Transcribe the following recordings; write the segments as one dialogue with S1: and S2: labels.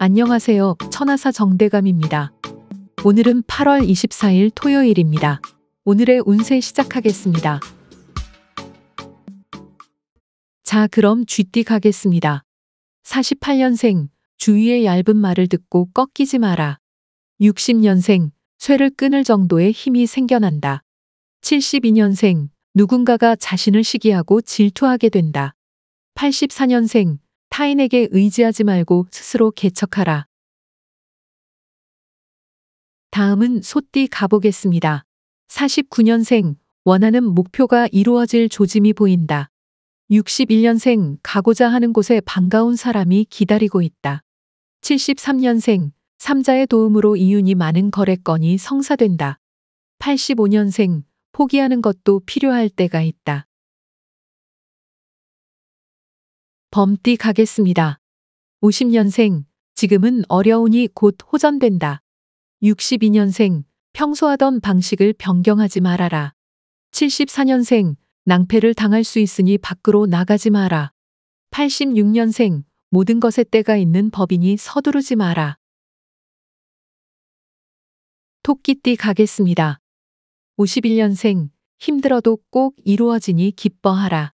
S1: 안녕하세요. 천하사 정대감입니다. 오늘은 8월 24일 토요일입니다. 오늘의 운세 시작하겠습니다. 자, 그럼 쥐띠 가겠습니다. 48년생, 주위의 얇은 말을 듣고 꺾이지 마라. 60년생, 쇠를 끊을 정도의 힘이 생겨난다. 72년생, 누군가가 자신을
S2: 시기하고 질투하게 된다. 84년생, 타인에게 의지하지 말고 스스로 개척하라. 다음은 소띠 가보겠습니다. 49년생, 원하는 목표가 이루어질 조짐이
S1: 보인다. 61년생, 가고자 하는 곳에 반가운 사람이 기다리고 있다. 73년생, 삼자의 도움으로 이윤이 많은 거래건이
S2: 성사된다. 85년생, 포기하는 것도 필요할 때가 있다. 범띠가겠습니다. 50년생, 지금은 어려우니 곧 호전된다. 62년생,
S1: 평소 하던 방식을 변경하지 말아라. 74년생, 낭패를
S2: 당할 수 있으니 밖으로 나가지 마라. 86년생, 모든 것에 때가 있는 법인이 서두르지 마라. 토끼띠 가겠습니다. 51년생, 힘들어도 꼭 이루어지니
S1: 기뻐하라.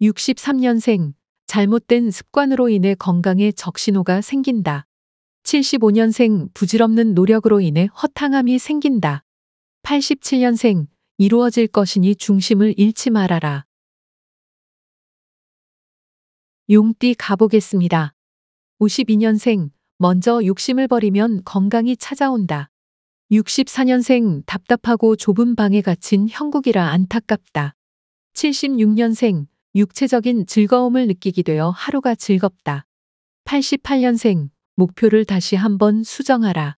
S1: 63년생, 잘못된 습관으로 인해 건강에 적신호가 생긴다. 75년생 부질없는 노력으로 인해 허탕함이
S2: 생긴다. 87년생 이루어질 것이니 중심을 잃지 말아라. 용띠 가보겠습니다. 52년생 먼저 욕심을 버리면 건강이 찾아온다.
S1: 64년생 답답하고 좁은 방에 갇힌 형국이라 안타깝다. 76년생 육체적인 즐거움을 느끼게 되어 하루가 즐겁다.
S2: 88년생, 목표를 다시 한번 수정하라.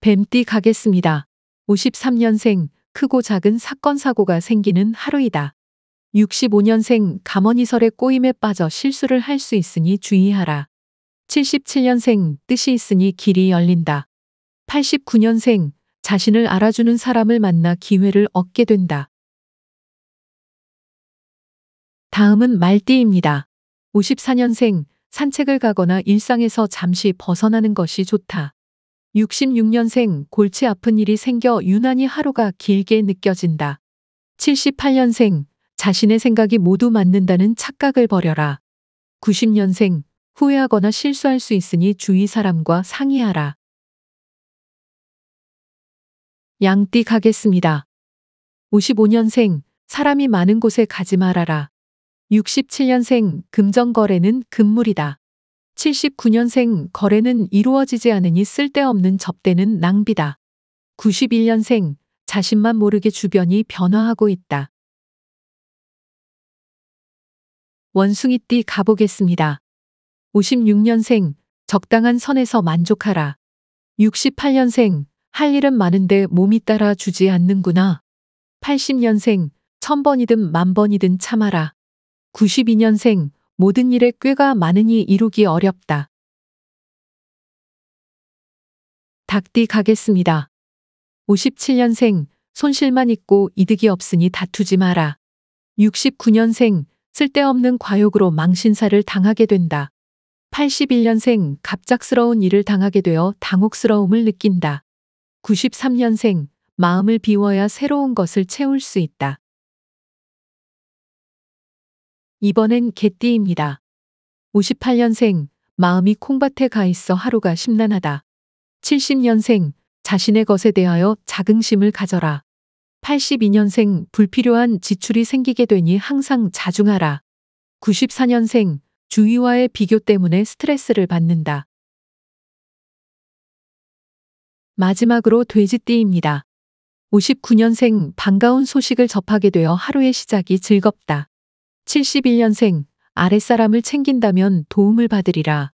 S2: 뱀띠 가겠습니다. 53년생, 크고 작은 사건
S1: 사고가 생기는 하루이다. 65년생, 감언이설의 꼬임에 빠져 실수를 할 수 있으니 주의하라. 77년생, 뜻이 있으니 길이 열린다.
S2: 89년생, 자신을 알아주는 사람을 만나 기회를 얻게 된다. 다음은 말띠입니다. 54년생, 산책을 가거나 일상에서 잠시 벗어나는 것이 좋다.
S1: 66년생, 골치 아픈 일이 생겨 유난히 하루가 길게 느껴진다. 78년생, 자신의 생각이 모두 맞는다는 착각을 버려라.
S2: 90년생, 후회하거나 실수할 수 있으니 주위 사람과 상의하라. 양띠 가겠습니다. 55년생, 사람이 많은 곳에 가지 말아라. 67년생
S1: 금전거래는 금물이다. 79년생 거래는 이루어지지 않으니 쓸데없는
S2: 접대는 낭비다. 91년생 자신만 모르게 주변이 변화하고 있다. 원숭이띠 가보겠습니다. 56년생 적당한 선에서 만족하라.
S1: 68년생 할 일은 많은데 몸이 따라 주지 않는구나.
S2: 80년생 천번이든 만번이든 참아라. 92년생 모든 일에 꾀가 많으니 이루기 어렵다. 닭띠 가겠습니다. 57년생 손실만 있고 이득이
S1: 없으니 다투지 마라. 69년생 쓸데없는 과욕으로 망신사를 당하게 된다. 81년생 갑작스러운 일을 당하게 되어 당혹스러움을
S2: 느낀다. 93년생 마음을 비워야 새로운 것을 채울 수 있다. 이번엔 개띠입니다. 58년생, 마음이 콩밭에 가 있어 하루가 심란하다.
S1: 70년생, 자신의 것에 대하여 자긍심을 가져라. 82년생,
S2: 불필요한 지출이 생기게 되니 항상 자중하라. 94년생, 주위와의 비교 때문에 스트레스를 받는다. 마지막으로 돼지띠입니다. 59년생 반가운 소식을
S1: 접하게 되어 하루의 시작이 즐겁다. 71년생 아랫사람을 챙긴다면 도움을 받으리라.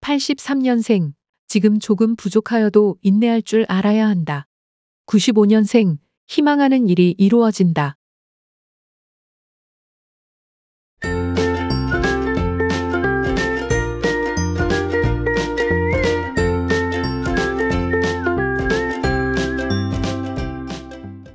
S1: 83년생 지금 조금 부족하여도
S2: 인내할 줄 알아야 한다. 95년생 희망하는 일이 이루어진다.